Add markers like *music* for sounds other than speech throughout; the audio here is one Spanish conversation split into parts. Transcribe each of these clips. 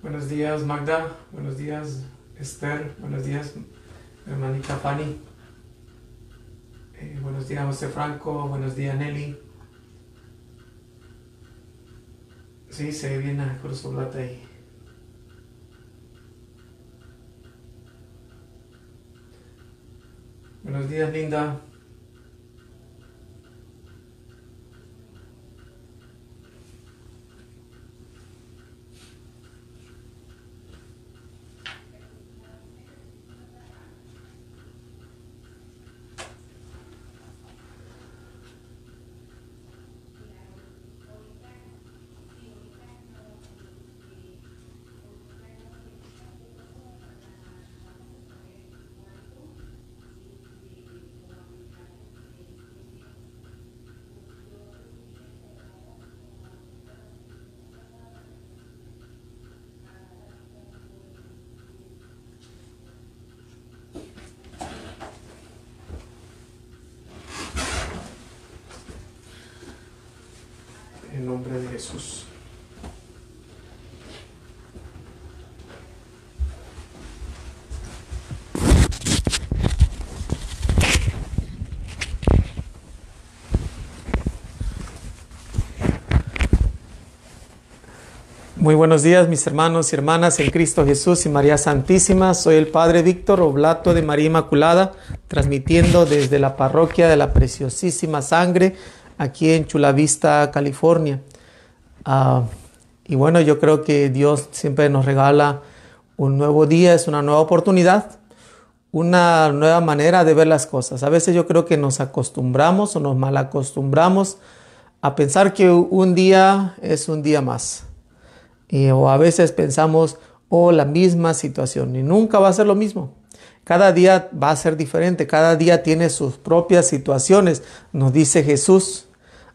Buenos días Magda, buenos días Esther, buenos días hermanita Fanny, eh, buenos días José Franco, buenos días Nelly. Sí, se ve bien a Cruz Plata ahí. Buenos días Linda. Muy buenos días, mis hermanos y hermanas en Cristo Jesús y María Santísima. Soy el Padre Víctor Oblato de María Inmaculada, transmitiendo desde la parroquia de la Preciosísima Sangre aquí en Chulavista, California. Ah, y bueno, yo creo que Dios siempre nos regala un nuevo día, es una nueva oportunidad, una nueva manera de ver las cosas. A veces yo creo que nos acostumbramos o nos malacostumbramos a pensar que un día es un día más eh, o a veces pensamos, oh, la misma situación y nunca va a ser lo mismo. Cada día va a ser diferente, cada día tiene sus propias situaciones, nos dice Jesús.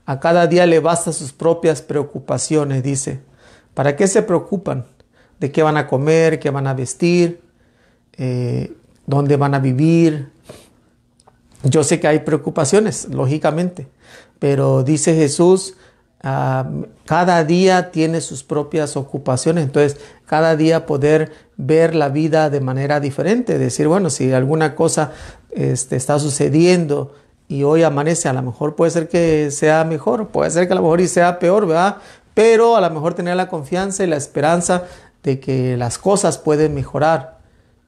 A cada día le basta sus propias preocupaciones, dice. ¿Para qué se preocupan? ¿De qué van a comer? ¿Qué van a vestir? Eh, ¿Dónde van a vivir? Yo sé que hay preocupaciones, lógicamente, pero dice Jesús, Ah, cada día tiene sus propias ocupaciones, entonces cada día poder ver la vida de manera diferente, decir, bueno, si alguna cosa este, está sucediendo y hoy amanece, a lo mejor puede ser que sea mejor, puede ser que a lo mejor y sea peor, ¿verdad? Pero a lo mejor tener la confianza y la esperanza de que las cosas pueden mejorar,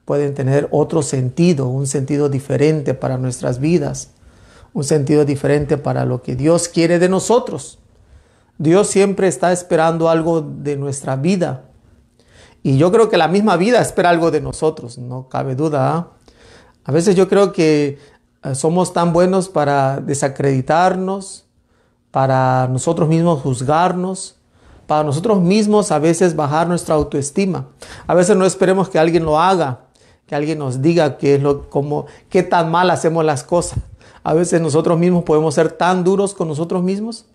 pueden tener otro sentido, un sentido diferente para nuestras vidas, un sentido diferente para lo que Dios quiere de nosotros. Dios siempre está esperando algo de nuestra vida. Y yo creo que la misma vida espera algo de nosotros, no cabe duda. ¿ah? A veces yo creo que eh, somos tan buenos para desacreditarnos, para nosotros mismos juzgarnos, para nosotros mismos a veces bajar nuestra autoestima. A veces no esperemos que alguien lo haga, que alguien nos diga que lo como qué tan mal hacemos las cosas. A veces nosotros mismos podemos ser tan duros con nosotros mismos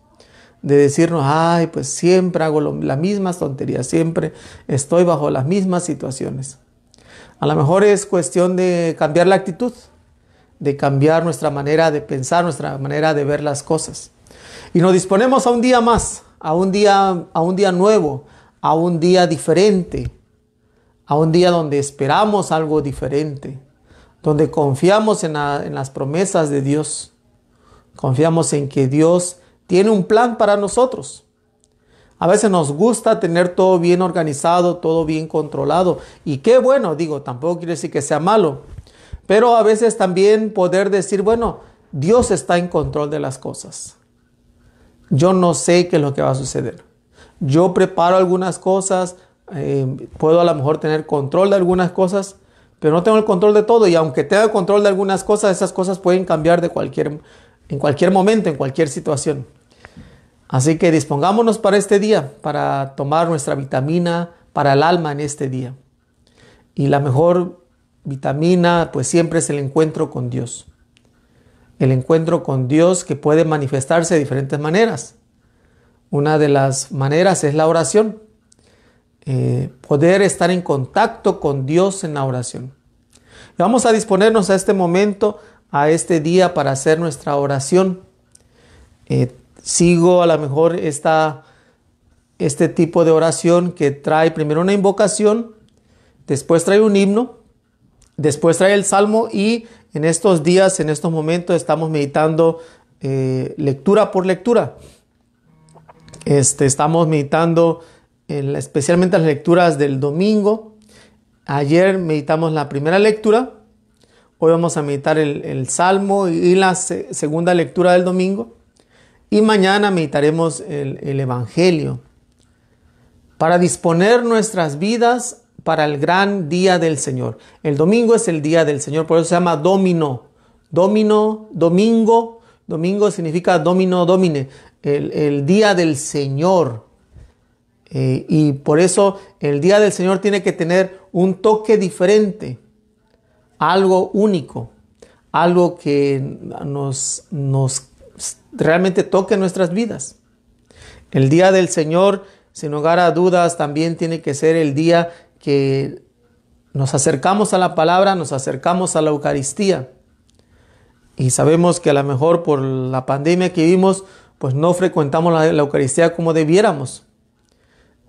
de decirnos, ay, pues siempre hago las mismas tonterías, siempre estoy bajo las mismas situaciones. A lo mejor es cuestión de cambiar la actitud, de cambiar nuestra manera de pensar, nuestra manera de ver las cosas. Y nos disponemos a un día más, a un día, a un día nuevo, a un día diferente, a un día donde esperamos algo diferente, donde confiamos en las promesas de Dios, confiamos en que Dios tiene un plan para nosotros. A veces nos gusta tener todo bien organizado, todo bien controlado. Y qué bueno, digo, tampoco quiere decir que sea malo. Pero a veces también poder decir, bueno, Dios está en control de las cosas. Yo no sé qué es lo que va a suceder. Yo preparo algunas cosas, eh, puedo a lo mejor tener control de algunas cosas, pero no tengo el control de todo. Y aunque tenga control de algunas cosas, esas cosas pueden cambiar de cualquier, en cualquier momento, en cualquier situación. Así que dispongámonos para este día, para tomar nuestra vitamina para el alma en este día. Y la mejor vitamina pues siempre es el encuentro con Dios. El encuentro con Dios que puede manifestarse de diferentes maneras. Una de las maneras es la oración. Eh, poder estar en contacto con Dios en la oración. vamos a disponernos a este momento, a este día, para hacer nuestra oración. Eh, sigo a lo mejor este tipo de oración que trae primero una invocación, después trae un himno, después trae el salmo y en estos días, en estos momentos estamos meditando eh, lectura por lectura. Este, estamos meditando especialmente las lecturas del domingo. Ayer meditamos la primera lectura. Hoy vamos a meditar el, salmo y la segunda lectura del domingo. Y mañana meditaremos el, Evangelio para disponer nuestras vidas para el gran día del Señor. El domingo es el día del Señor, por eso se llama domino. Domino, domingo, domingo significa domino, domine, el, día del Señor. Eh, y por eso el día del Señor tiene que tener un toque diferente, algo único, algo que nos, nos realmente toque nuestras vidas. El día del Señor, sin lugar a dudas, también tiene que ser el día que nos acercamos a la palabra, nos acercamos a la Eucaristía. Y sabemos que a lo mejor por la pandemia que vivimos, pues no frecuentamos la, Eucaristía como debiéramos.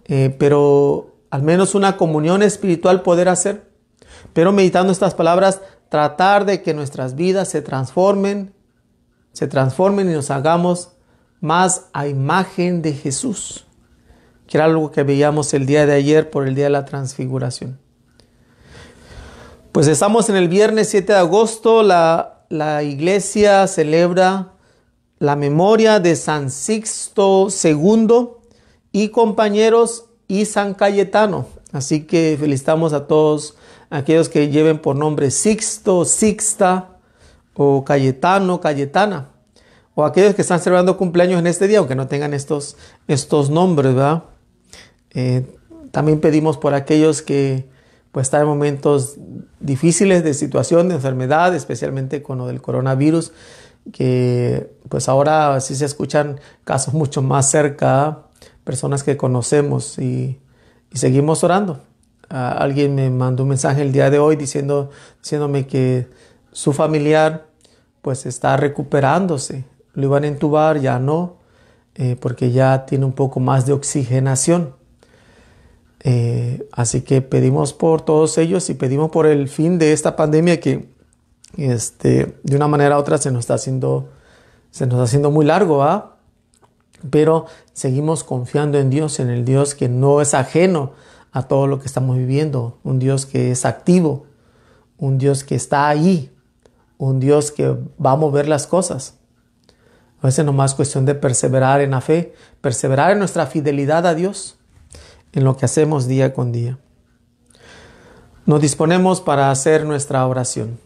Eh, pero al menos una comunión espiritual poder hacer. Pero meditando estas palabras, tratar de que nuestras vidas se transformen se transformen y nos hagamos más a imagen de Jesús, que era algo que veíamos el día de ayer por el día de la transfiguración. Pues estamos en el viernes 7 de agosto, la, la iglesia celebra la memoria de San Sixto II y compañeros y San Cayetano. Así que felicitamos a todos aquellos que lleven por nombre Sixto, Sixta, o Cayetano, Cayetana, o aquellos que están celebrando cumpleaños en este día, aunque no tengan estos, estos nombres, ¿verdad? Eh, también pedimos por aquellos que pues están en momentos difíciles de situación, de enfermedad, especialmente con lo del coronavirus, que pues ahora sí se escuchan casos mucho más cerca, personas que conocemos y, seguimos orando. Ah, alguien me mandó un mensaje el día de hoy diciendo, diciéndome que su familiar pues está recuperándose. Lo iban a entubar, ya no, eh, porque ya tiene un poco más de oxigenación. Eh, así que pedimos por todos ellos y pedimos por el fin de esta pandemia que este, de una manera u otra se nos está haciendo, se nos está haciendo muy largo, Pero seguimos confiando en Dios, en el Dios que no es ajeno a todo lo que estamos viviendo, un Dios que es activo, un Dios que está ahí, un Dios que va a mover las cosas. A veces no más cuestión de perseverar en la fe, perseverar en nuestra fidelidad a Dios, en lo que hacemos día con día. Nos disponemos para hacer nuestra oración.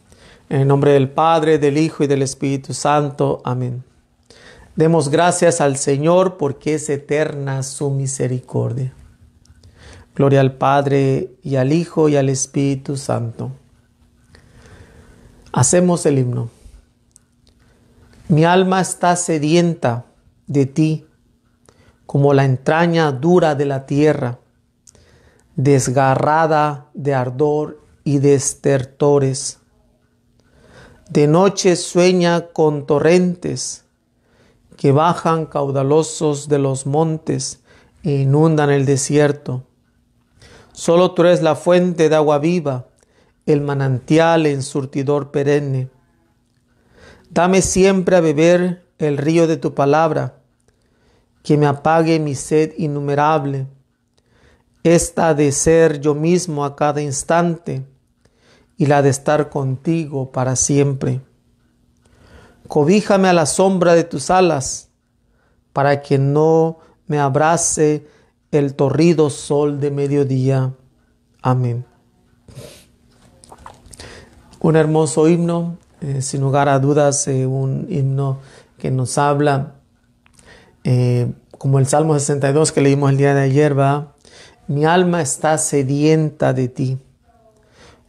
En el nombre del Padre, del Hijo y del Espíritu Santo. Amén. Demos gracias al Señor porque es eterna su misericordia. Gloria al Padre y al Hijo y al Espíritu Santo Hacemos el himno. Mi alma está sedienta de ti, como la entraña dura de la tierra, desgarrada de ardor y de estertores. De noche sueña con torrentes que bajan caudalosos de los montes e inundan el desierto. Solo tú eres la fuente de agua viva el manantial en surtidor perenne. Dame siempre a beber el río de tu palabra, que me apague mi sed innumerable, esta de ser yo mismo a cada instante y la de estar contigo para siempre. Cobíjame a la sombra de tus alas, para que no me abrace el torrido sol de mediodía. Amén un hermoso himno, eh, sin lugar a dudas, eh, un himno que nos habla, eh, como el Salmo 62 que leímos el día de ayer, va, mi alma está sedienta de ti.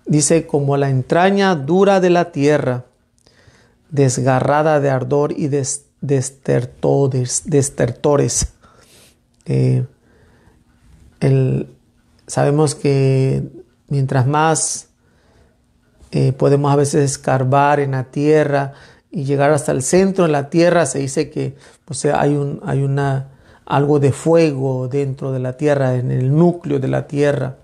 Dice, como la entraña dura de la tierra, desgarrada de ardor y de destertores. sabemos que mientras más eh, podemos a veces escarbar en la tierra y llegar hasta el centro de la tierra. Se dice que pues, hay, un, hay una, algo de fuego dentro de la tierra, en el núcleo de la tierra,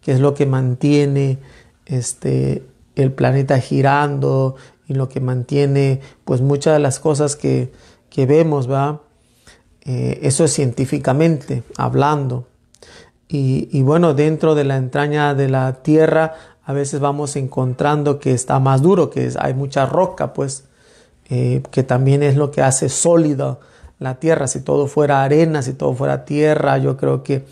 que es lo que mantiene este, el planeta girando y lo que mantiene pues muchas de las cosas que, que vemos, ¿va? Eh, eso es científicamente hablando. y, bueno, dentro de la entraña de la Tierra a veces vamos encontrando que está más duro, que hay mucha roca, pues, eh, que también es lo que hace sólida la tierra. Si todo fuera arena, si todo fuera tierra, yo creo que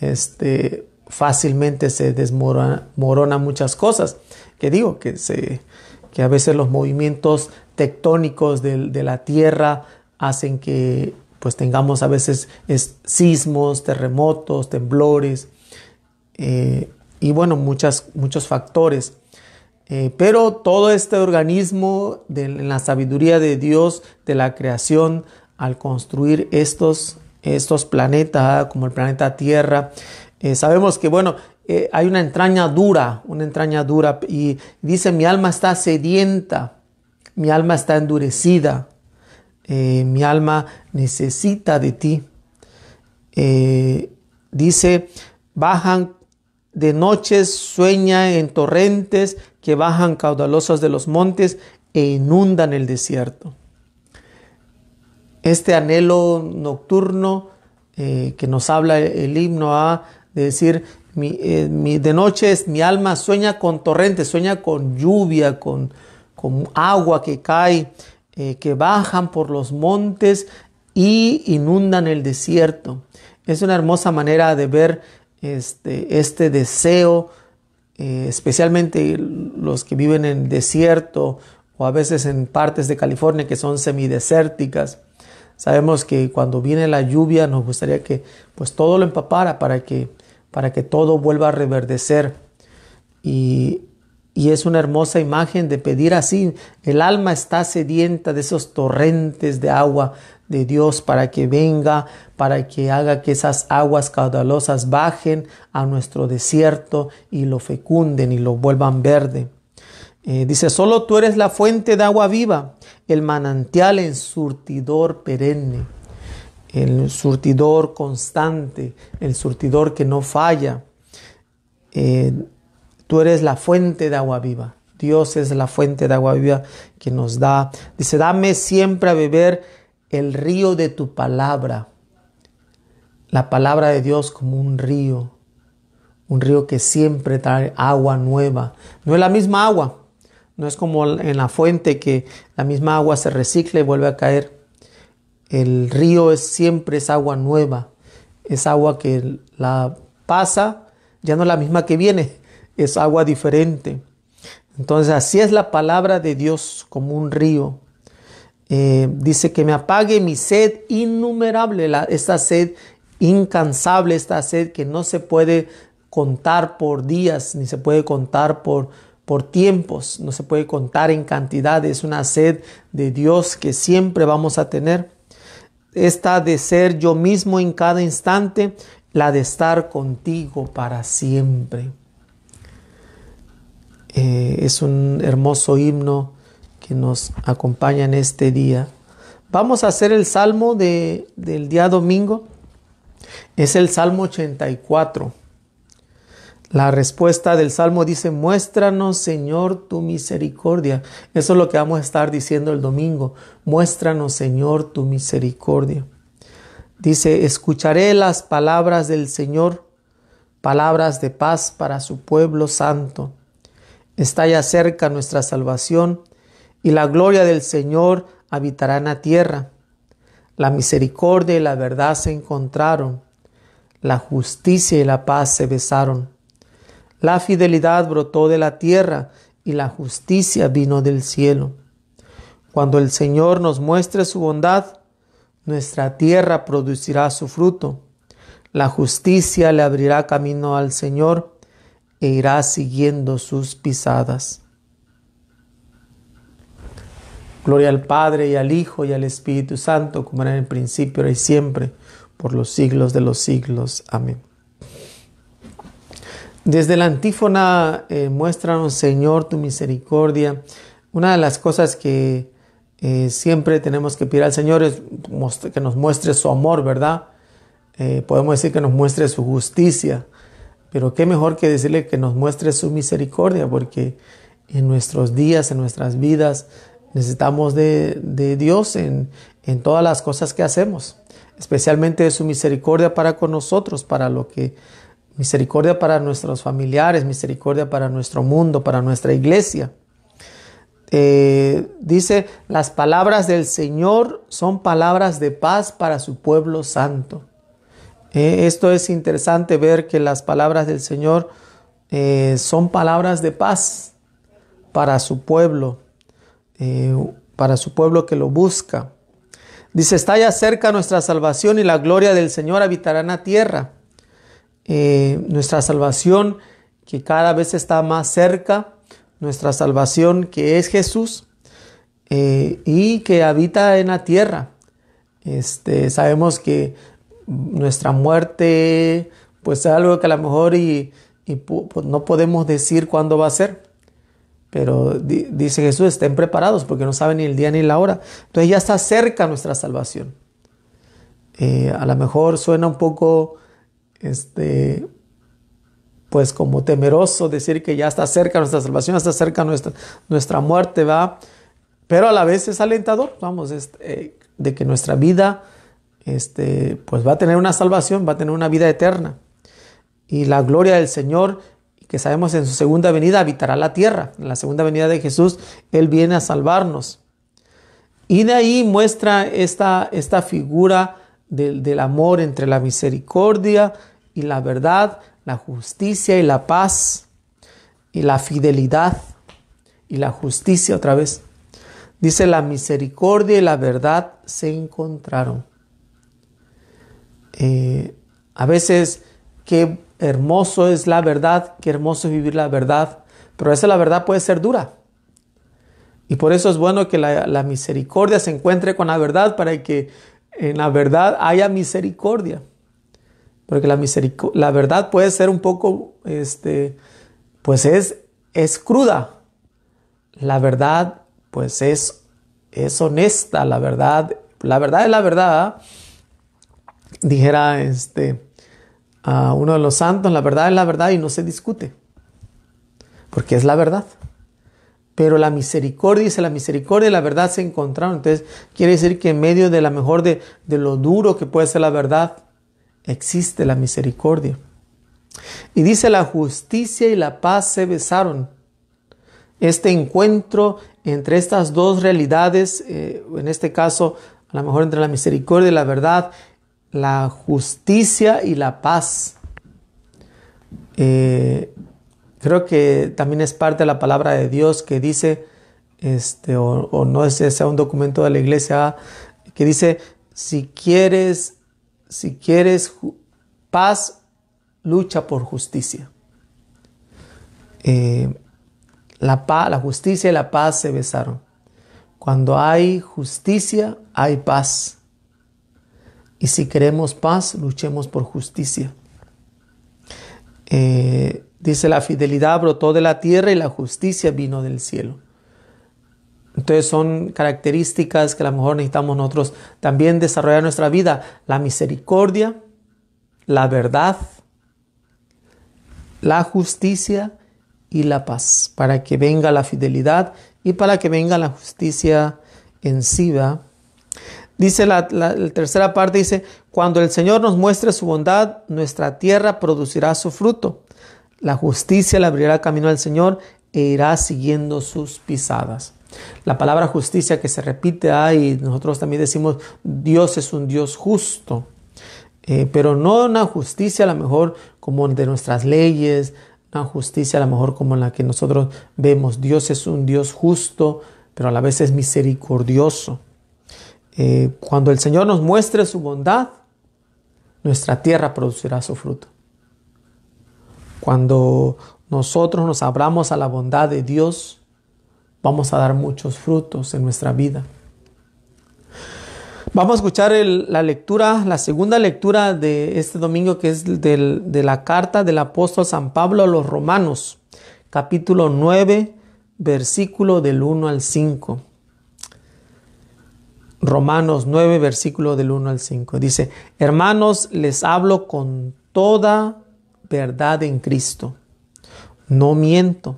este, fácilmente se desmorona muchas cosas. Que digo, que, se, que a veces los movimientos tectónicos de, la tierra hacen que pues tengamos a veces sismos, terremotos, temblores. Eh, y bueno, muchas, muchos factores. Eh, pero todo este organismo de la sabiduría de Dios, de la creación, al construir estos, estos planetas, ah, como el planeta Tierra, eh, sabemos que, bueno, eh, hay una entraña dura, una entraña dura, y dice, mi alma está sedienta, mi alma está endurecida, mi alma necesita de ti. dice, bajan de noches sueña en torrentes que bajan caudalosas de los montes e inundan el desierto. Este anhelo nocturno eh, que nos habla el himno a de decir, eh, de noches mi alma sueña con torrentes, sueña con lluvia, con, con agua que cae, eh, que bajan por los montes y inundan el desierto. Es una hermosa manera de ver este, este deseo, eh, especialmente los que viven en desierto o a veces en partes de California que son semidesérticas. Sabemos que cuando viene la lluvia nos gustaría que pues todo lo empapara para que, para que todo vuelva a reverdecer. Y, y es una hermosa imagen de pedir así. El alma está sedienta de esos torrentes de agua de Dios para que venga, para que haga que esas aguas caudalosas bajen a nuestro desierto y lo fecunden y lo vuelvan verde. Eh, dice, solo tú eres la fuente de agua viva, el manantial en surtidor perenne, el surtidor constante, el surtidor que no falla. Eh, tú eres la fuente de agua viva. Dios es la fuente de agua viva que nos da. Dice, dame siempre a beber el río de tu palabra, la palabra de Dios como un río, un río que siempre trae agua nueva. No es la misma agua, no es como en la fuente que la misma agua se recicla y vuelve a caer. El río es siempre es agua nueva, es agua que la pasa, ya no es la misma que viene, es agua diferente. Entonces así es la palabra de Dios como un río eh, dice que me apague mi sed innumerable, esta sed incansable, esta sed que no se puede contar por días, ni se puede contar por, por tiempos, no se puede contar en cantidades es una sed de Dios que siempre vamos a tener. Esta de ser yo mismo en cada instante, la de estar contigo para siempre. Eh, es un hermoso himno nos acompañan en este día. Vamos a hacer el salmo de, del día domingo. Es el Salmo 84. La respuesta del Salmo dice, muéstranos Señor tu misericordia. Eso es lo que vamos a estar diciendo el domingo. Muéstranos Señor tu misericordia. Dice, escucharé las palabras del Señor, palabras de paz para su pueblo santo. Está ya cerca nuestra salvación y la gloria del Señor habitará en la tierra. La misericordia y la verdad se encontraron, la justicia y la paz se besaron. La fidelidad brotó de la tierra y la justicia vino del cielo. Cuando el Señor nos muestre su bondad, nuestra tierra producirá su fruto. La justicia le abrirá camino al Señor e irá siguiendo sus pisadas. Gloria al Padre y al Hijo y al Espíritu Santo, como era en el principio, y siempre, por los siglos de los siglos. Amén. Desde la antífona, eh, muéstranos, Señor, tu misericordia. Una de las cosas que eh, siempre tenemos que pedir al Señor es que nos muestre su amor, ¿verdad? Eh, podemos decir que nos muestre su justicia, pero qué mejor que decirle que nos muestre su misericordia, porque en nuestros días, en nuestras vidas, Necesitamos de, Dios en, todas las cosas que hacemos, especialmente de su misericordia para con nosotros, para lo que misericordia para nuestros familiares, misericordia para nuestro mundo, para nuestra iglesia. Eh, dice, las palabras del Señor son palabras de paz para su pueblo santo. Eh, esto es interesante ver que las palabras del Señor eh, son palabras de paz para su pueblo. Eh, para su pueblo que lo busca. Dice, está ya cerca nuestra salvación y la gloria del Señor habitará en la tierra. Eh, nuestra salvación que cada vez está más cerca, nuestra salvación que es Jesús eh, y que habita en la tierra. Este, sabemos que nuestra muerte, pues es algo que a lo mejor y, pues, no podemos decir cuándo va a ser. Pero dice Jesús, estén preparados porque no saben ni el día ni la hora. Entonces ya está cerca nuestra salvación. Eh, a lo mejor suena un poco, este, pues como temeroso decir que ya está cerca nuestra salvación, está cerca nuestra, nuestra muerte, va. Pero a la vez es alentador, vamos, eh, de que nuestra vida, este, pues va a tener una salvación, va a tener una vida eterna. Y la gloria del Señor que sabemos en su segunda venida habitará la tierra. En la segunda venida de Jesús, Él viene a salvarnos. Y de ahí muestra esta, esta figura del, amor entre la misericordia y la verdad, la justicia y la paz, y la fidelidad y la justicia otra vez. Dice, la misericordia y la verdad se encontraron. Eh, a veces, qué Hermoso es la verdad, qué hermoso es vivir la verdad, pero esa la verdad puede ser dura. Y por eso es bueno que la, misericordia se encuentre con la verdad para que en la verdad haya misericordia. Porque la, la verdad puede ser un poco, este, pues es, es cruda. La verdad, pues es, es honesta. La verdad, la verdad es la verdad. Dijera este a uno de los santos, la verdad es la verdad y no se discute, porque es la verdad. Pero la misericordia, dice la misericordia y la verdad se encontraron. Entonces quiere decir que en medio de la mejor de, lo duro que puede ser la verdad, existe la misericordia. Y dice la justicia y la paz se besaron. Este encuentro entre estas dos realidades, eh, en este caso a lo mejor entre la misericordia y la verdad, la justicia y la paz. Eh, creo que también es parte de la palabra de Dios que dice, este, o, no es ese un documento de la iglesia, que dice, si quieres, si quieres paz, lucha por justicia. Eh, la, la justicia y la paz se besaron. Cuando hay justicia, hay paz. Y si queremos paz, luchemos por justicia. Eh, dice, la fidelidad brotó de la tierra y la justicia vino del cielo. Entonces son características que a lo mejor necesitamos nosotros también desarrollar en nuestra vida. La misericordia, la verdad, la justicia y la paz. Para que venga la fidelidad y para que venga la justicia en sí. Dice la, tercera parte, dice, cuando el Señor nos muestre su bondad, nuestra tierra producirá su fruto. La justicia le abrirá camino al Señor e irá siguiendo sus pisadas. La palabra justicia que se repite ahí, nosotros también decimos, Dios es un Dios justo, eh, pero no una justicia a lo mejor como de nuestras leyes, una justicia a lo mejor como la que nosotros vemos. Dios es un Dios justo, pero a la vez es misericordioso. Eh, cuando el Señor nos muestre su bondad, nuestra tierra producirá su fruto. Cuando nosotros nos abramos a la bondad de Dios, vamos a dar muchos frutos en nuestra vida. Vamos a escuchar la lectura, la segunda lectura de este domingo, que es de la carta del apóstol San Pablo a los Romanos, capítulo 9, versículo del 1 al 5. Romanos 9, versículo del 1 al 5. Dice, hermanos, les hablo con toda verdad en Cristo. No miento.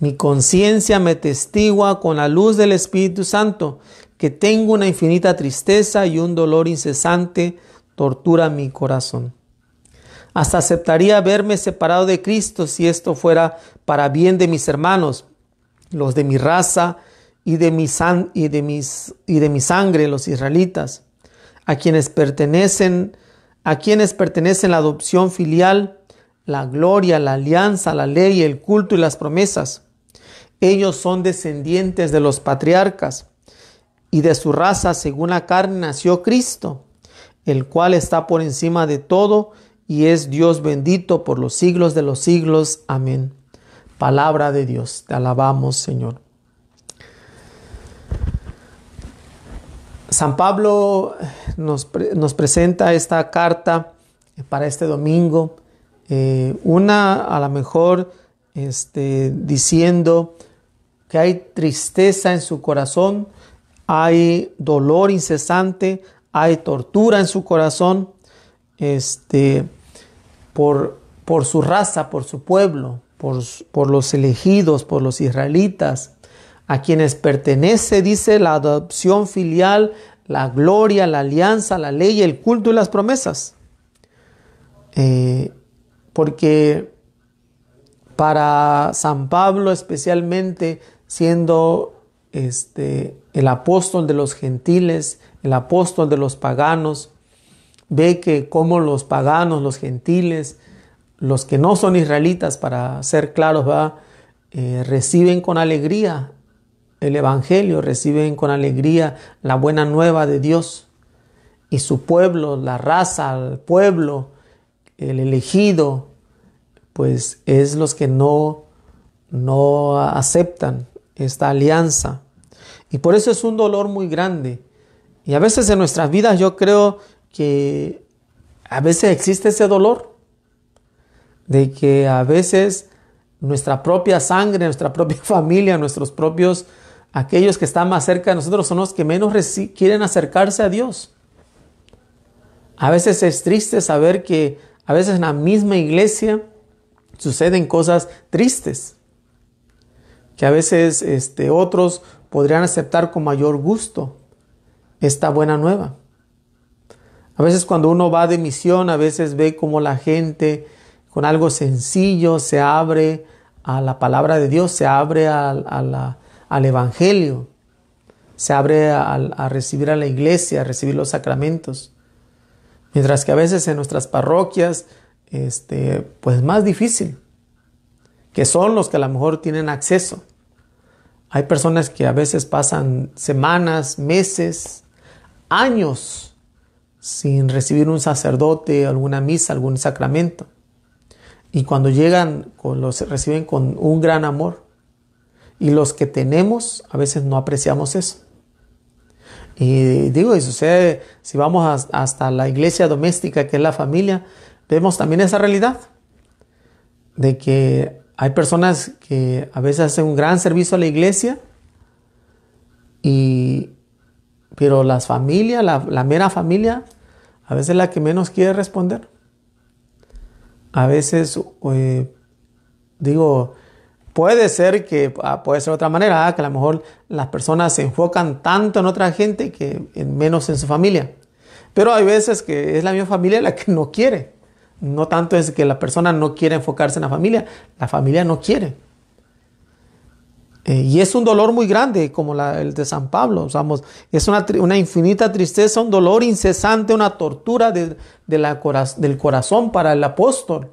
Mi conciencia me testigua con la luz del Espíritu Santo que tengo una infinita tristeza y un dolor incesante tortura mi corazón. Hasta aceptaría verme separado de Cristo si esto fuera para bien de mis hermanos, los de mi raza, y de, mi y, de mis, y de mi sangre los israelitas, a quienes pertenecen, a quienes pertenecen la adopción filial, la gloria, la alianza, la ley, el culto y las promesas. Ellos son descendientes de los patriarcas y de su raza según la carne nació Cristo, el cual está por encima de todo y es Dios bendito por los siglos de los siglos. Amén. Palabra de Dios, te alabamos Señor. San Pablo nos, presenta esta carta eh, para este domingo, eh, una a lo mejor este, diciendo que hay tristeza en su corazón, hay dolor incesante, hay tortura en su corazón, este, por, por su raza, por su pueblo, por, por los elegidos, por los israelitas, a quienes pertenece, dice, la adopción filial, la gloria, la alianza, la ley, el culto y las promesas. Eh, porque para San Pablo especialmente, siendo este, el apóstol de los gentiles, el apóstol de los paganos, ve que como los paganos, los gentiles, los que no son israelitas, para ser claros, va, eh, reciben con alegría el Evangelio, reciben con alegría la buena nueva de Dios y su pueblo, la raza, el pueblo, el elegido, pues es los que no, no aceptan esta alianza. Y por eso es un dolor muy grande. Y a veces en nuestras vidas yo creo que a veces existe ese dolor de que a veces nuestra propia sangre, nuestra propia *laughs* familia, nuestros propios aquellos que están más cerca de nosotros son los que menos quieren acercarse a Dios. A veces es triste saber que a veces en la misma iglesia suceden cosas tristes, que a veces este, otros podrían aceptar con mayor gusto esta buena nueva. A veces cuando uno va de misión, a veces ve como la gente con algo sencillo se abre a la palabra de Dios, se abre a, a la al Evangelio, se abre a, recibir a la iglesia, a recibir los sacramentos. Mientras que a veces en nuestras parroquias, este, pues más difícil, que son los que a lo mejor tienen acceso. Hay personas que a veces pasan semanas, meses, años sin recibir un sacerdote, alguna misa, algún sacramento. Y cuando llegan, los reciben con un gran amor. Y los que tenemos a veces no apreciamos eso. Y digo, y sucede, si vamos hasta la iglesia doméstica, que es la familia, vemos también esa realidad de que hay personas que a veces hacen un gran servicio a la iglesia, pero las familias, la, mera familia, a veces es la que menos quiere responder. A veces, eh, digo, Puede ser que, ah, puede ser de otra manera, ah, que a lo mejor las personas se enfocan tanto en otra gente que en menos en su familia. Pero hay veces que es la misma familia la que *laughs* no quiere. No tanto es que la persona no quiera enfocarse en la familia, la familia no quiere. Eh, y es un dolor muy grande, como el de San Pablo. es una, infinita tristeza, un dolor incesante, una tortura del corazón para el apóstol,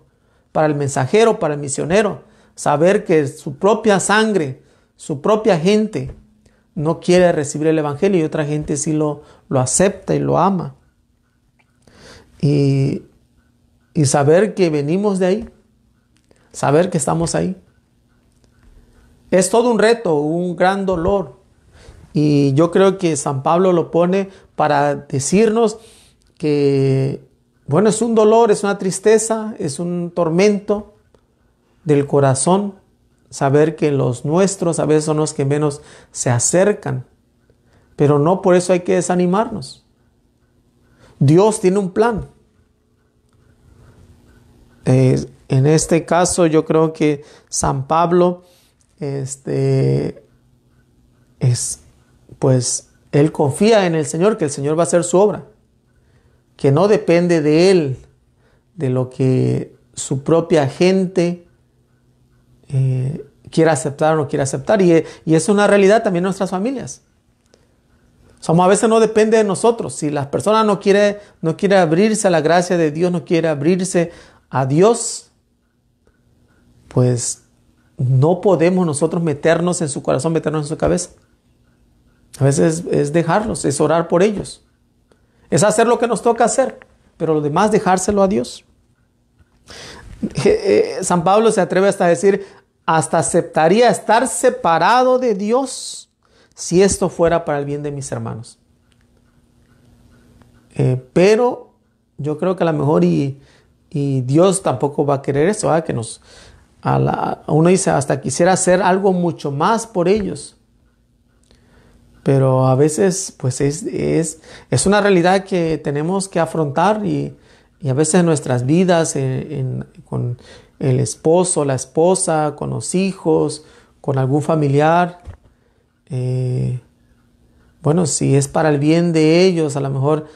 para el mensajero, para el misionero saber que su propia sangre, su propia gente no quiere recibir el Evangelio y otra gente sí lo, lo acepta y lo ama. y saber que venimos de ahí, saber que estamos ahí. Es todo un reto, un gran dolor. Y yo creo que San Pablo lo pone para decirnos que, bueno, es un dolor, es una tristeza, es un tormento, del corazón, saber que los nuestros a veces son los que menos se acercan, pero no por eso hay que desanimarnos. Dios tiene un plan. Eh, en este caso yo creo que San Pablo, este, es, pues él confía en el Señor, que el Señor va a hacer su obra, que no depende de él, de lo que su propia gente eh, quiere aceptar o no quiere aceptar. Y, es una realidad también en nuestras familias. Somos, a veces no depende de nosotros. Si la persona no quiere, no quiere abrirse a la gracia de Dios, no quiere abrirse a Dios, pues no podemos nosotros meternos en su corazón, meternos en su cabeza. A veces es, dejarlos, es orar por ellos. Es hacer lo que nos toca hacer, pero lo demás dejárselo a Dios. Eh, San Pablo se atreve hasta a decir, hasta aceptaría estar separado de Dios si esto fuera para el bien de mis hermanos. Eh, pero yo creo que a lo mejor y, Dios tampoco va a querer eso, que nos a uno dice hasta quisiera hacer algo mucho más por ellos. Pero a veces pues es, es, es una realidad que tenemos que afrontar y, y a veces nuestras vidas con el esposo, la esposa, con los hijos, con algún familiar, eh, bueno, si es para el bien de ellos, a lo mejor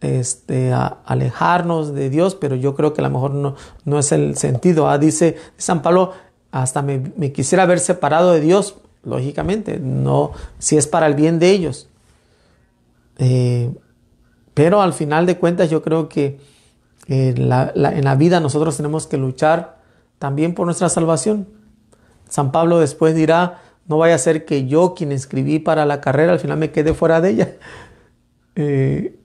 este, alejarnos de Dios, pero yo creo que a lo mejor no, no es el sentido. Ah, dice San Pablo, hasta me, quisiera haber separado de Dios, lógicamente, no, si es para el bien de ellos. Eh, pero al final de cuentas yo creo que en la, en la vida nosotros tenemos que luchar también por nuestra salvación. San Pablo después dirá, no vaya a ser que yo quien escribí para la carrera al final me quede fuera de ella. *laughs* Eh,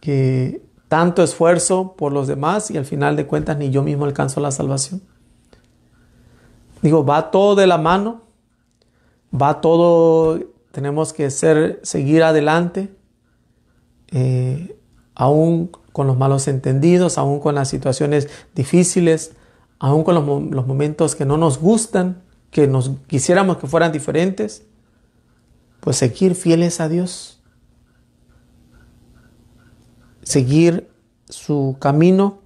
que tanto esfuerzo por los demás y al final de cuentas ni yo mismo alcanzo la salvación. Digo, va todo de la mano, va todo, tenemos que ser, seguir adelante, eh, aún con los malos entendidos, aún con las situaciones difíciles, aún con los, los momentos que no nos gustan, que nos quisiéramos que fueran diferentes, pues seguir fieles a Dios, seguir su camino,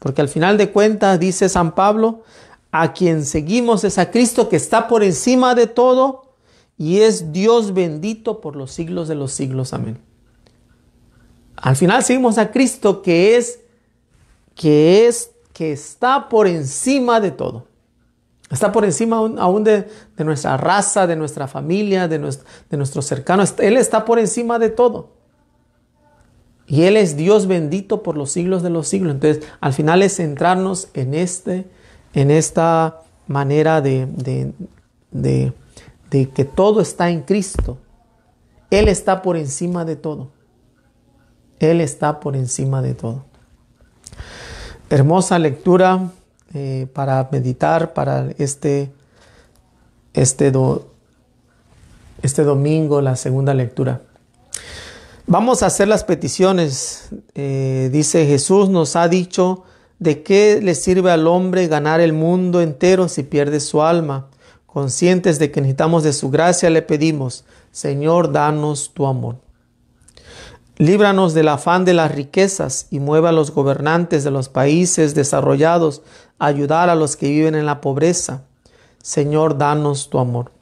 porque al final de cuentas, dice San Pablo, a quien seguimos es a Cristo que está por encima de todo y es Dios bendito por los siglos de los siglos. Amén. Al final seguimos a Cristo que es, que es, que está por encima de todo. Está por encima aún, de, nuestra raza, de nuestra familia, de, nuestros cercanos. Él está por encima de todo. Y Él es Dios bendito por los siglos de los siglos. Entonces, al final es centrarnos en, este, en esta manera de que todo está en Cristo. Él está por encima de todo. Él está por encima de todo. Hermosa lectura eh, para meditar, para este, este, este domingo, la segunda lectura. Vamos a hacer las peticiones. Eh, dice Jesús nos ha dicho, ¿de qué le sirve al hombre ganar el mundo entero si pierde su alma? Conscientes de que necesitamos de su gracia, le pedimos, Señor, danos tu amor. Líbranos del afán de las riquezas y mueva a los gobernantes de los países desarrollados a ayudar a los que viven en la pobreza. Señor, danos tu amor.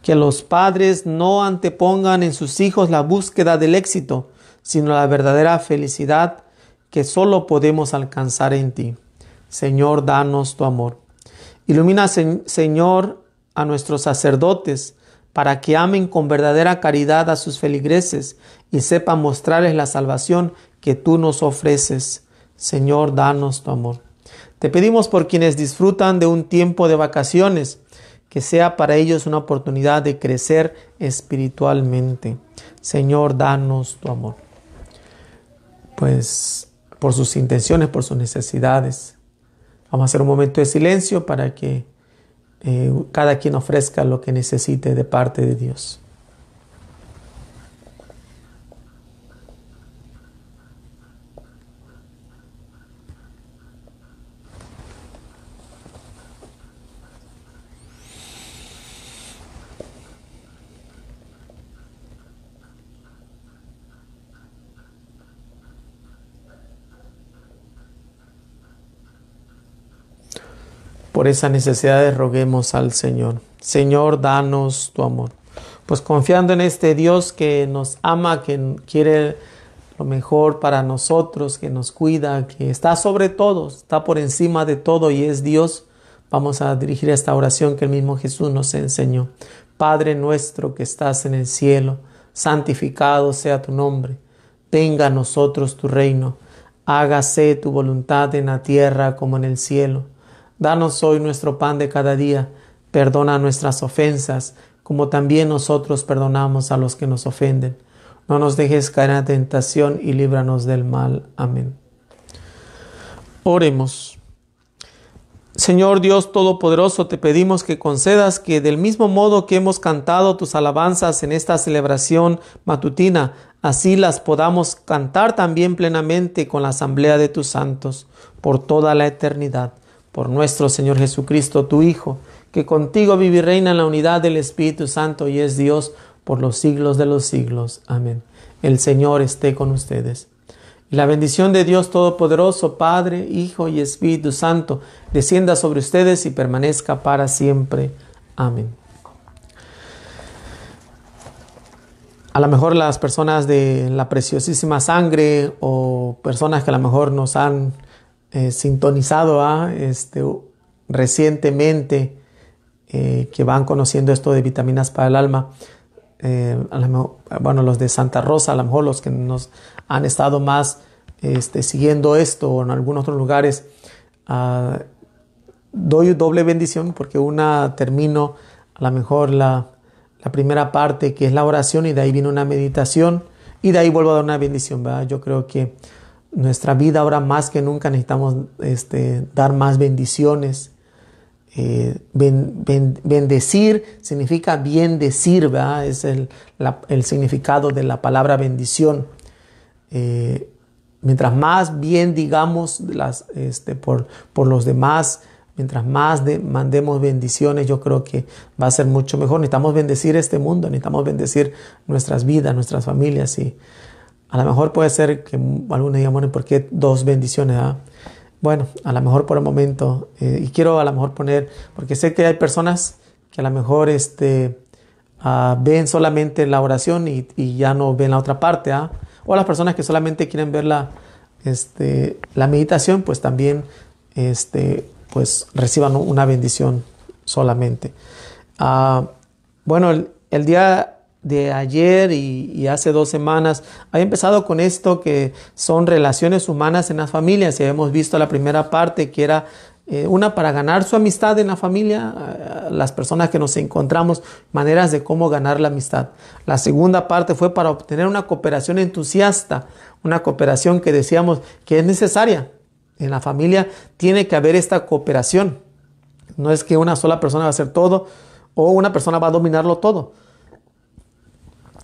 Que los padres no antepongan en sus hijos la búsqueda del éxito, sino la verdadera felicidad que solo podemos alcanzar en ti. Señor, danos tu amor. Ilumina, Señor, a nuestros sacerdotes para que amen con verdadera caridad a sus feligreses y sepa mostrarles la salvación que tú nos ofreces. Señor, danos tu amor. Te pedimos por quienes disfrutan de un tiempo de vacaciones, que sea para ellos una oportunidad de crecer espiritualmente. Señor, danos tu amor. Pues por sus intenciones, por sus necesidades. Vamos a hacer un momento de silencio para que eh, cada quien ofrezca lo que necesite de parte de Dios. Por esas necesidades roguemos al Señor. Señor, danos tu amor. Pues confiando en este Dios que nos ama, que quiere lo mejor para nosotros, que nos cuida, que está sobre todo, está por encima de todo y es Dios, vamos a dirigir esta oración que el mismo Jesús nos enseñó. Padre nuestro que estás en el cielo, santificado sea tu nombre, venga a nosotros tu reino, hágase tu voluntad en la tierra como en el cielo. Danos hoy nuestro pan de cada día. Perdona nuestras ofensas, como también nosotros perdonamos a los que nos ofenden. No nos dejes caer en la tentación y líbranos del mal. Amén. Oremos. Señor Dios Todopoderoso, te pedimos que concedas que del mismo modo que hemos cantado tus alabanzas en esta celebración matutina, así las podamos cantar también plenamente con la asamblea de tus santos por toda la eternidad por nuestro Señor Jesucristo, tu Hijo, que contigo vive y reina en la unidad del Espíritu Santo y es Dios por los siglos de los siglos. Amén. El Señor esté con ustedes. Y la bendición de Dios Todopoderoso, Padre, Hijo y Espíritu Santo, descienda sobre ustedes y permanezca para siempre. Amén. A lo mejor las personas de la preciosísima sangre o personas que a lo mejor nos han eh, sintonizado a este, recientemente eh, que van conociendo esto de vitaminas para el alma. Eh, bueno, los de Santa Rosa, a lo mejor los que nos han estado más este, siguiendo esto o en algunos otros lugares, ah, doy doble bendición porque una termino a lo mejor la, la, primera parte que es la oración y de ahí viene una meditación y de ahí vuelvo a dar una bendición, ¿verdad? Yo creo que nuestra vida ahora más que nunca necesitamos este, dar más bendiciones. Eh, bendecir significa bien decir, ¿verdad? Es el, significado de la palabra bendición. Eh, mientras más bien digamos las, este, por, por, los demás, mientras más mandemos bendiciones, yo creo que va a ser mucho mejor. Necesitamos bendecir este mundo, necesitamos bendecir nuestras vidas, nuestras familias y a lo mejor puede ser que algunos digan, bueno, ¿por qué dos bendiciones? Ah? Bueno, a lo mejor por el momento, eh, y quiero a lo mejor poner, porque sé que hay personas que a lo mejor este, ah, ven solamente la oración y, ya no ven la otra parte, ah. o las personas que solamente quieren ver la, este, la meditación, pues también este, pues, reciban una bendición solamente. Ah, bueno, el día de ayer y, hace dos semanas. Había empezado con esto que son relaciones humanas en las familias. Y hemos visto la primera parte que era eh, una para ganar su amistad en la familia, eh, las personas que nos encontramos, maneras de cómo ganar la amistad. La segunda parte fue para obtener una cooperación entusiasta, una cooperación que decíamos que es necesaria. En la familia tiene que haber esta cooperación. No es que una sola persona va a hacer todo o una persona va a dominarlo todo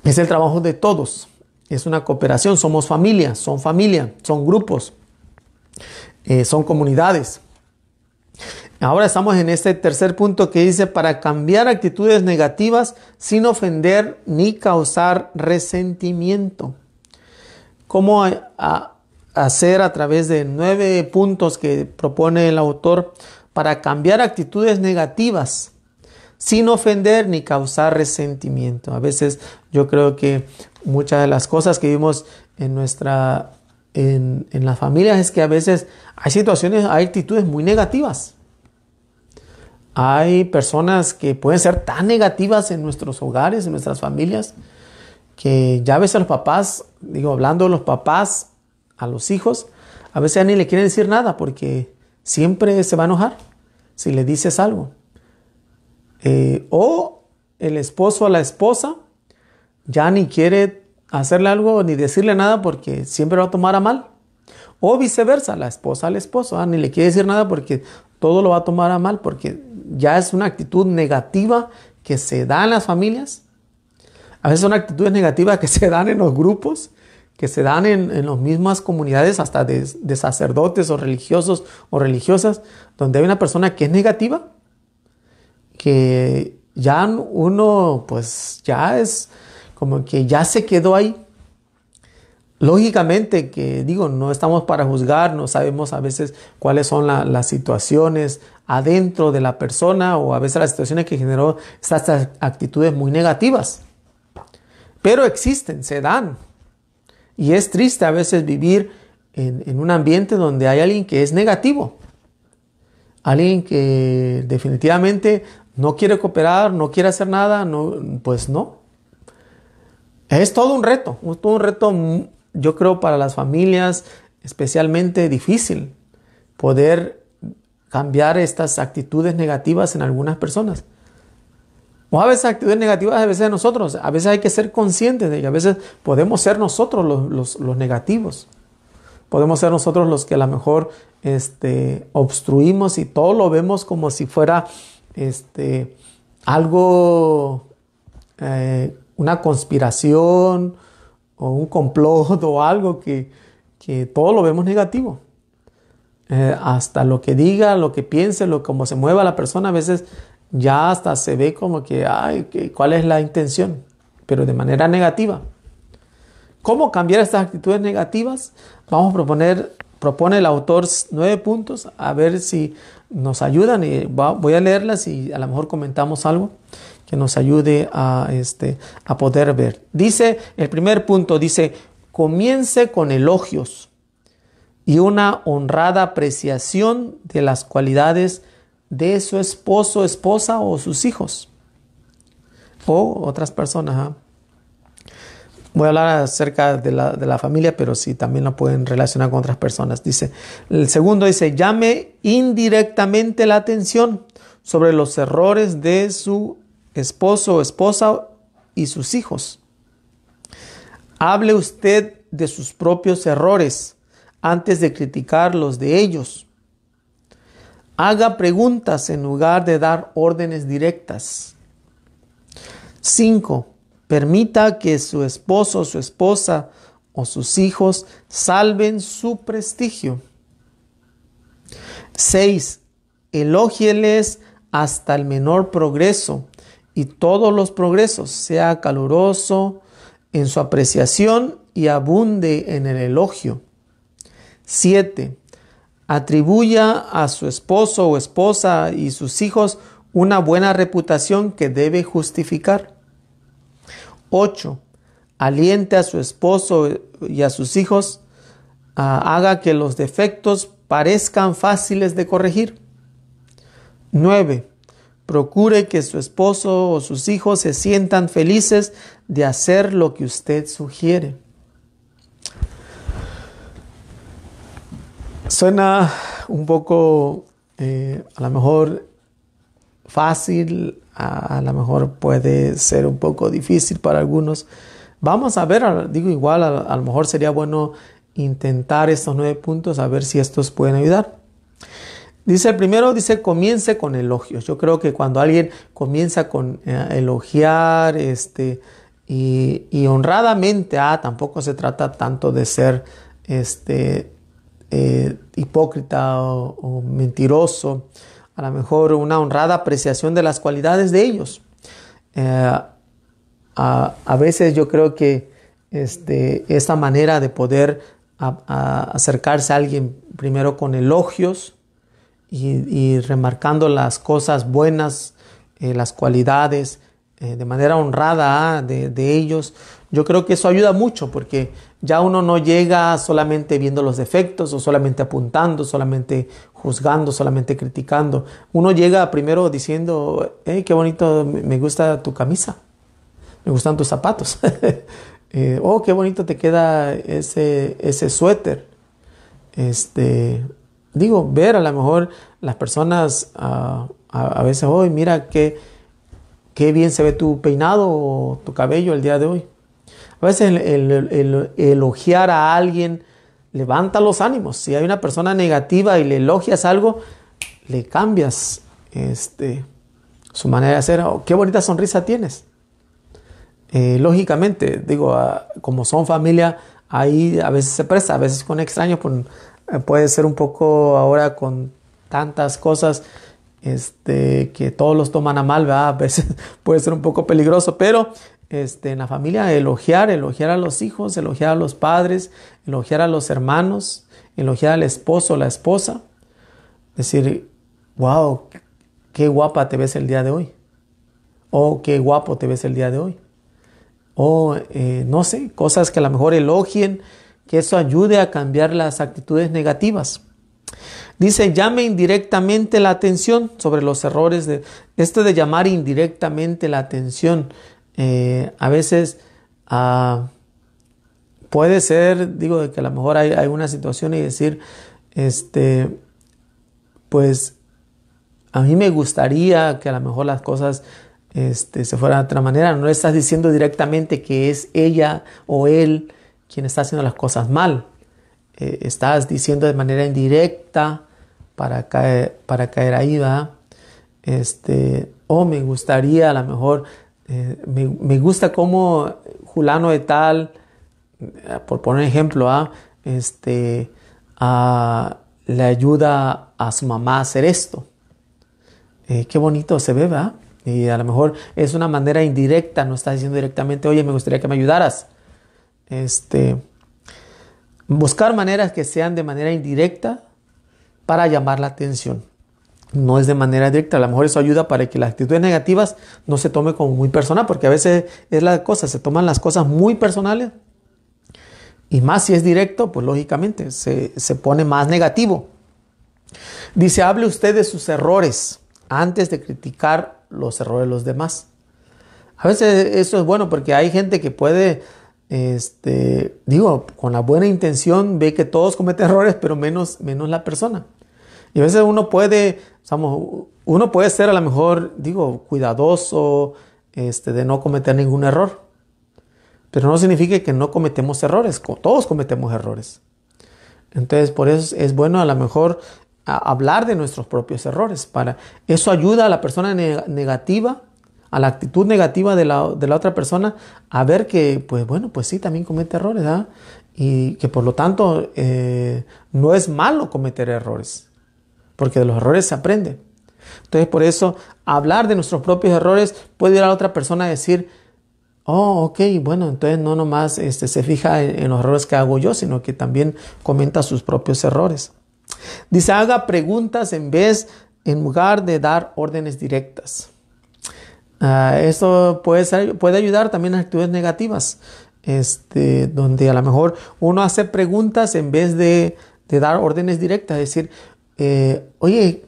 es el trabajo de todos. Es una cooperación. Somos familia, son familia, son grupos, eh, son comunidades. Ahora estamos en este tercer punto que dice para cambiar actitudes negativas sin ofender ni causar resentimiento. ¿Cómo hacer a través de nueve puntos que propone el autor para cambiar actitudes negativas sin ofender ni causar resentimiento. A veces yo creo que muchas de las cosas que vimos en nuestra en, las familias es que a veces hay situaciones, hay actitudes muy negativas. Hay personas que pueden ser tan negativas en nuestros hogares, en nuestras familias, que ya a veces los papás, digo, hablando de los papás a los hijos, a veces ni le quieren decir nada porque siempre se va a enojar si le dices algo. Eh, o el esposo a la esposa ya ni quiere hacerle algo ni decirle nada porque siempre lo va a tomar a mal. O viceversa, la esposa al esposo ah, ni le quiere decir nada porque todo lo va a tomar a mal, porque ya es una actitud negativa que se da en las familias. A veces son actitudes negativas que se dan en los grupos, que se dan en, las mismas comunidades, hasta de sacerdotes o religiosos o religiosas, donde hay una persona que es negativa que ya uno pues ya es como que ya se quedó ahí. Lógicamente que digo, no estamos para juzgar, no sabemos a veces cuáles son las situaciones adentro de la persona o a veces las situaciones que generó estas actitudes muy negativas. Pero existen, se dan. Y es triste a veces vivir en un ambiente donde hay alguien que es negativo, alguien que definitivamente no quiere cooperar, no quiere hacer nada, no, pues no. Es todo un reto, es todo un reto, mm, yo creo, para las familias especialmente difícil poder cambiar estas actitudes negativas en algunas personas. O a veces actitudes negativas a veces de nosotros, a veces hay que ser conscientes de que a veces podemos ser nosotros los, negativos. Podemos ser nosotros los que a lo mejor este, obstruimos y todo lo vemos como si fuera este, algo, eh, una conspiración o un complot *laughs* o algo que, que todo lo vemos negativo. Eh, hasta lo que diga, lo que piense, lo como se mueva la persona, a veces ya hasta se ve como que, ay, ¿cuál es la intención? Pero de manera negativa. ¿Cómo cambiar estas actitudes negativas? Vamos a proponer, propone el autor nueve puntos, a ver si nos ayudan y voy a leerlas y a lo mejor comentamos algo que nos ayude a, este, a poder ver. Dice, el primer punto dice, comience con elogios y una honrada apreciación de las cualidades de su esposo, esposa o sus hijos o otras personas. Voy a hablar acerca de la, de la familia, pero sí también la pueden relacionar con otras personas. Dice, el segundo dice, llame indirectamente la atención sobre los errores de su esposo o esposa y sus hijos. Hable usted de sus propios errores antes de criticar los de ellos. Haga preguntas en lugar de dar órdenes directas. Cinco. Permita que su esposo, su esposa o sus hijos salven su prestigio. 6. Elógieles hasta el menor progreso y todos los progresos. Sea caluroso en su apreciación y abunde en el elogio. 7. Atribuya a su esposo o esposa y sus hijos una buena reputación que debe justificar. 8. Aliente a su esposo y a sus hijos. Ah, haga que los defectos parezcan fáciles de corregir. 9. Procure que su esposo o sus hijos se sientan felices de hacer lo que usted sugiere. Suena un poco, eh, a lo mejor, fácil, a, lo mejor puede ser un poco difícil para algunos. Vamos a ver, digo igual, a, lo mejor sería bueno intentar estos nueve puntos, a ver si estos pueden ayudar. Dice el primero, dice, comience con elogios. Yo creo que cuando alguien comienza con eh, elogiar, este, y, honradamente, ah, tampoco se trata tanto de ser, este, eh, hipócrita o mentiroso, a lo mejor una honrada apreciación de las cualidades de ellos. Eh, a, veces yo creo que este, esta manera de poder acercarse a alguien primero con elogios y, remarcando las cosas buenas, eh, las cualidades eh, de manera honrada ah, de, de, ellos, yo creo que eso ayuda mucho porque ya uno no llega solamente viendo los defectos o solamente apuntando, solamente juzgando, solamente criticando. Uno llega primero diciendo, hey, qué bonito, me gusta tu camisa, me gustan tus zapatos, *laughs* eh, oh, qué bonito te queda ese, ese suéter. Este, digo, ver a lo mejor las personas ah, a, veces, hoy, oh, mira qué, qué bien se ve tu peinado o tu cabello el día de hoy. A veces el, elogiar a alguien levanta los ánimos. Si hay una persona negativa y le elogias algo, le cambias este, su manera de hacer. Oh, qué bonita sonrisa tienes. Eh, lógicamente, digo, ah, como son familia, ahí a veces se presta, a veces con extraños, eh, puede ser un poco ahora con tantas cosas este, que todos los toman a mal, a veces *laughs* puede ser un poco peligroso, pero este, en la familia, elogiar, elogiar a los hijos, elogiar a los padres, elogiar a los hermanos, elogiar al esposo, la esposa. Decir, wow, qué guapa te ves el día de hoy. o qué guapo te ves el día de hoy. O, eh, no sé, cosas que a lo mejor elogien, que eso ayude a cambiar las actitudes negativas. Dice, llame indirectamente la atención sobre los errores de... Esto de llamar indirectamente la atención eh, a veces ah, puede ser, digo, de que a lo mejor hay, una situación y decir, este, pues a mí me gustaría que a lo mejor las cosas este, se fueran de otra manera. No estás diciendo directamente que es ella o él quien está haciendo las cosas mal. Eh, estás diciendo de manera indirecta para caer, para caer ahí, va Este, o me gustaría a lo mejor eh, me, gusta cómo Julano de tal, eh, por poner ejemplo, ¿ah? este, ah, le ayuda a su mamá a hacer esto. Eh, qué bonito se ve, ¿verdad? Y a lo mejor es una manera indirecta, no está diciendo directamente, oye, me gustaría que me ayudaras. Este, buscar maneras que sean de manera indirecta para llamar la atención no es de manera directa. A lo mejor eso ayuda para que las actitudes negativas no se tomen como muy personal, porque a veces es la cosa, se toman las cosas muy personales. Y más si es directo, pues lógicamente se, pone más negativo. Dice, hable usted de sus errores antes de criticar los errores de los demás. A veces eso es bueno porque hay gente que puede, este, digo, con la buena intención ve que todos cometen *laughs* errores, pero menos, menos la persona. Y a veces uno puede, uno puede ser a lo mejor, digo, cuidadoso, este, de no cometer ningún error. Pero no significa que no cometemos errores, todos cometemos errores. Entonces, por eso es bueno a lo mejor hablar de nuestros propios errores. Para, eso ayuda a la persona negativa, a la actitud negativa de la, otra persona, a ver que, pues bueno, pues sí, también comete errores, ¿ah? Y que por lo tanto eh, no es malo cometer errores porque de los errores se aprende. Entonces, por eso, hablar de nuestros propios errores puede ir a otra persona a decir, oh, ok, bueno, entonces no nomás este, se fija en, los errores que hago yo, sino que también comenta sus propios errores. Dice, haga preguntas en vez, en lugar de dar órdenes directas. Ah, esto puede, ayudar también a actitudes negativas, este, donde a lo mejor uno hace preguntas en vez de, de dar órdenes directas, es decir, eh, oye,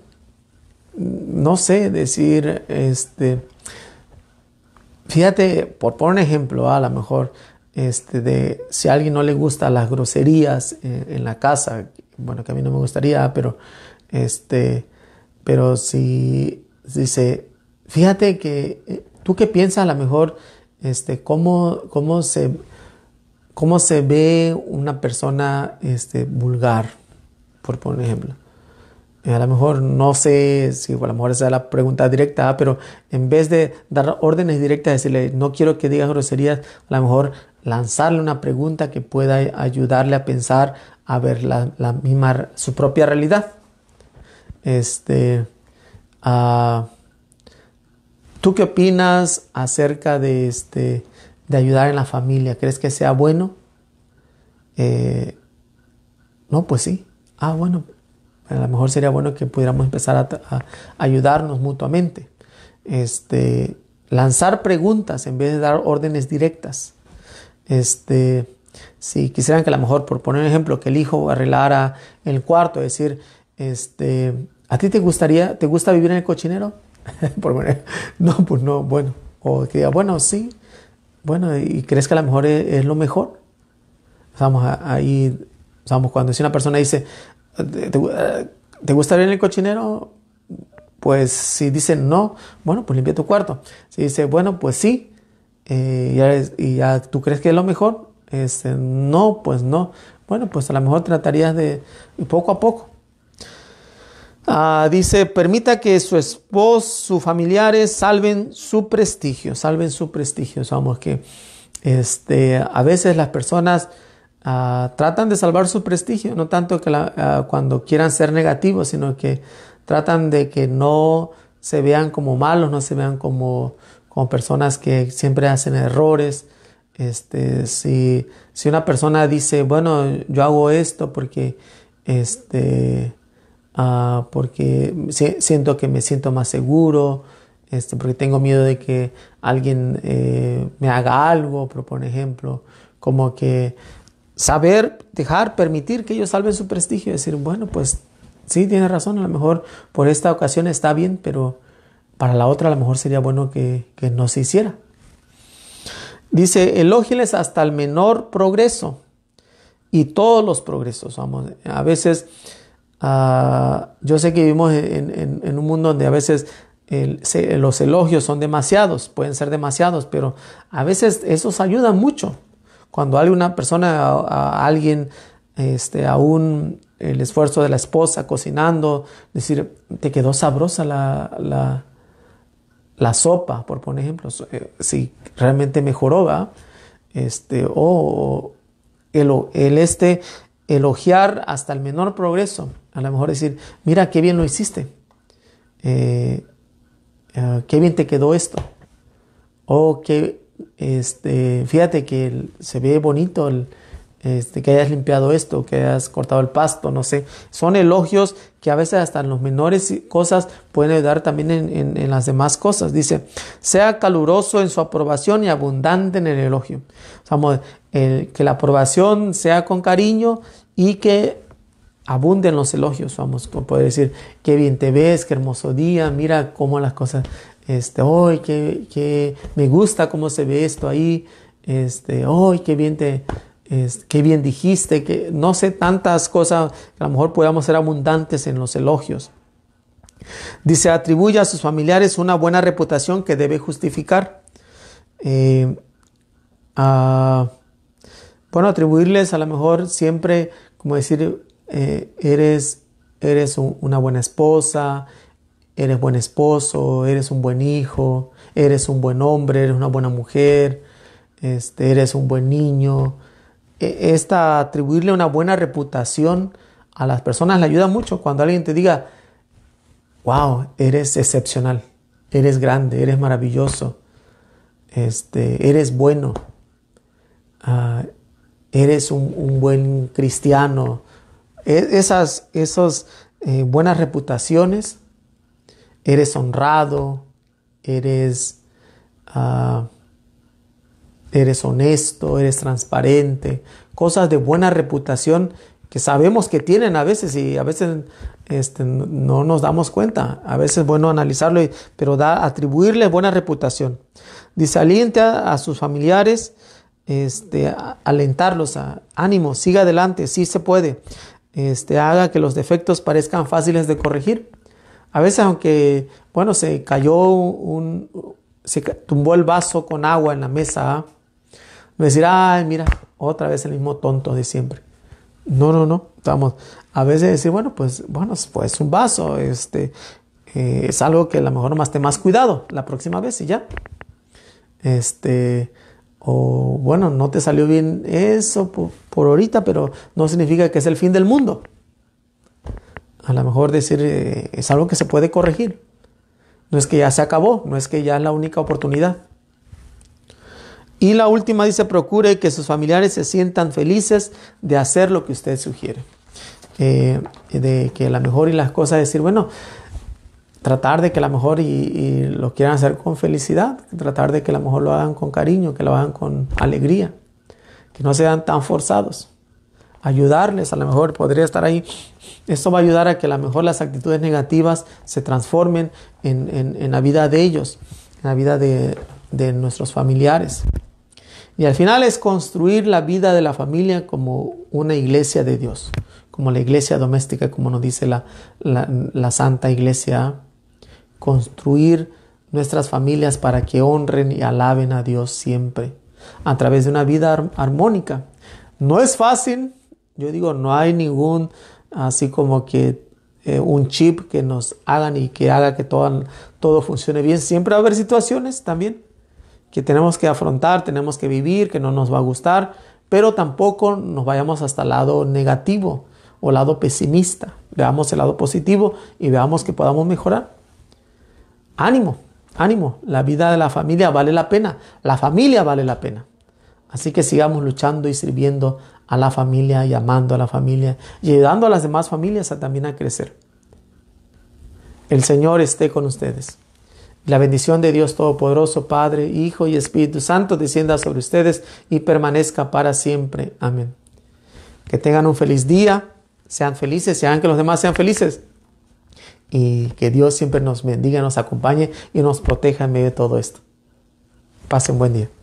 no sé decir, este, fíjate, por poner un ejemplo, a lo mejor, este, de si a alguien no le gustan las groserías eh, en, la casa, bueno, que a mí no me gustaría, pero, este, pero si dice, fíjate que, eh, ¿tú qué piensas a lo mejor, este, cómo, cómo se, cómo se ve una persona, este, vulgar, por poner un ejemplo? Eh, a lo mejor no sé si a lo mejor esa es la pregunta directa, ah, pero en vez de dar órdenes directas, decirle no quiero que digas groserías, a lo mejor lanzarle una pregunta que pueda ayudarle a pensar, a ver la, su propia realidad. Este, ah, ¿Tú qué opinas acerca de, este, de ayudar en la familia? ¿Crees que sea bueno? Eh, no, pues sí. Ah, bueno, a lo mejor sería bueno que pudiéramos empezar a, ayudarnos mutuamente. Este, lanzar preguntas en vez de dar órdenes directas. Este, si quisieran que a lo mejor, por poner un ejemplo, que el hijo arreglara el cuarto, decir, este, ¿a ti te gustaría, te gusta vivir en el cochinero? *laughs* no, pues no, bueno. O que diga, bueno, sí, bueno, y crees que a lo mejor e, es, lo mejor. Estamos ahí, estamos cuando si una persona dice, ¿Te, te ir en el cochinero? Pues si dicen no, bueno, pues limpia tu cuarto. Si dice, bueno, pues sí, eh, y, ya tú crees que es lo mejor, este, no, pues no. Bueno, pues a lo mejor tratarías de poco a poco. Ah, dice, permita que su esposo, sus familiares salven su prestigio, salven su prestigio. Sabemos que este, a veces las personas Ah, tratan de salvar su prestigio, no tanto que ah, cuando quieran ser negativos, sino que tratan de que no se vean como malos, no se vean como, como personas que siempre hacen errores. Este, si, una persona dice, bueno, yo hago esto porque, este, ah, porque siento que me siento más seguro, este, porque tengo miedo de que alguien eh, me haga algo, por ejemplo, como que saber, dejar, permitir que ellos salven su prestigio decir, bueno, pues sí, tiene razón, a lo mejor por esta ocasión está bien, pero para la otra a lo mejor sería bueno que, no se hiciera. Dice, elógiles hasta el menor progreso y todos los progresos. Vamos, a veces, ah, yo sé que vivimos en, un mundo donde a veces los elogios son demasiados, pueden ser demasiados, pero a veces esos ayudan mucho. Cuando una persona, a, alguien, este, aún el esfuerzo de la esposa cocinando, decir, te quedó sabrosa la, sopa, por poner ejemplo, eh, si realmente mejoró, ¿va? Este, o el, el este, elogiar hasta el menor progreso, a lo mejor decir, mira qué bien lo hiciste, eh, eh, qué bien te quedó esto, o qué, este, fíjate que se ve bonito el, este, que hayas limpiado esto, que hayas cortado el pasto, no sé. Son elogios que a veces hasta en los menores cosas pueden ayudar también en, las demás cosas. Dice, sea caluroso en su aprobación y abundante en el elogio. que la aprobación sea con cariño y que abunden los elogios, vamos, como puede decir, qué bien te ves, qué hermoso día, mira cómo las cosas este, hoy que, me gusta cómo se ve esto ahí, este, hoy qué bien te, qué bien dijiste, que no sé tantas cosas, a lo mejor podamos ser abundantes en los elogios. Dice, atribuye a sus familiares una buena reputación que debe justificar. Eh, bueno, atribuirles a lo mejor siempre, como decir, eh, eres, eres una buena esposa, eres buen esposo, eres un buen hijo, eres un buen hombre, eres una buena mujer, este, eres un buen niño. E, esta, atribuirle una buena reputación a las personas le ayuda mucho cuando alguien te diga, wow, eres excepcional, eres grande, eres maravilloso, este, eres bueno, ah, eres un, buen cristiano. E, esas, eh, buenas reputaciones eres honrado, eres, ah, eres honesto, eres transparente, cosas de buena reputación que sabemos que tienen a veces y a veces este, no nos damos cuenta. A veces es bueno analizarlo, pero da, atribuirle buena reputación. disaliente a sus familiares, este, alentarlos, ánimo, siga adelante, sí se puede. Este, haga que los defectos parezcan fáciles de corregir. A veces, aunque, bueno, se cayó un. se tumbó el vaso con agua en la mesa. ¿ah? me Decir, ay, mira, otra vez el mismo tonto de siempre. No, no, no. Estamos. A veces decir, bueno, pues, bueno, pues un vaso, este. Eh, es algo que a lo mejor nomás te más cuidado la próxima vez y ya. Este o bueno, no te salió bien eso por, por, ahorita, pero no significa que es el fin del mundo. A lo mejor decir, eh, es algo que se puede corregir. No es que ya se acabó, no es que ya es la única oportunidad. Y la última dice, procure que sus familiares se sientan felices de hacer lo que usted sugiere. Eh, de que a lo mejor y las cosas decir, bueno, tratar de que a lo mejor y, lo quieran hacer con felicidad, tratar de que a lo mejor lo hagan con cariño, que lo hagan con alegría, que no sean tan forzados ayudarles, a lo mejor podría estar ahí. Esto va a ayudar a que a lo mejor las actitudes negativas se transformen en, en, la vida de ellos, en la vida de, nuestros familiares. Y al final es construir la vida de la familia como una iglesia de Dios, como la iglesia doméstica, como nos dice la, la, Santa Iglesia. Construir nuestras familias para que honren y alaben a Dios siempre, a través de una vida armónica. No es fácil, yo digo, no hay ningún, así como que eh, un chip que nos hagan y que haga que todo, todo funcione bien. Siempre va a haber situaciones también que tenemos que afrontar, tenemos que vivir, que no nos va a gustar, pero tampoco nos vayamos hasta el lado negativo o lado pesimista. Veamos el lado positivo y veamos que podamos mejorar. Ánimo, ánimo. La vida de la familia vale la pena. La familia vale la pena. Así que sigamos luchando y sirviendo a la familia, llamando a la familia y ayudando a las demás familias a, también a crecer. El Señor esté con ustedes. La bendición de Dios Todopoderoso, Padre, Hijo y Espíritu Santo descienda sobre ustedes y permanezca para siempre. Amén. Que tengan un feliz día, sean felices sean hagan que los demás sean felices. Y que Dios siempre nos bendiga, nos acompañe y nos proteja en medio de todo esto. Pasen buen día.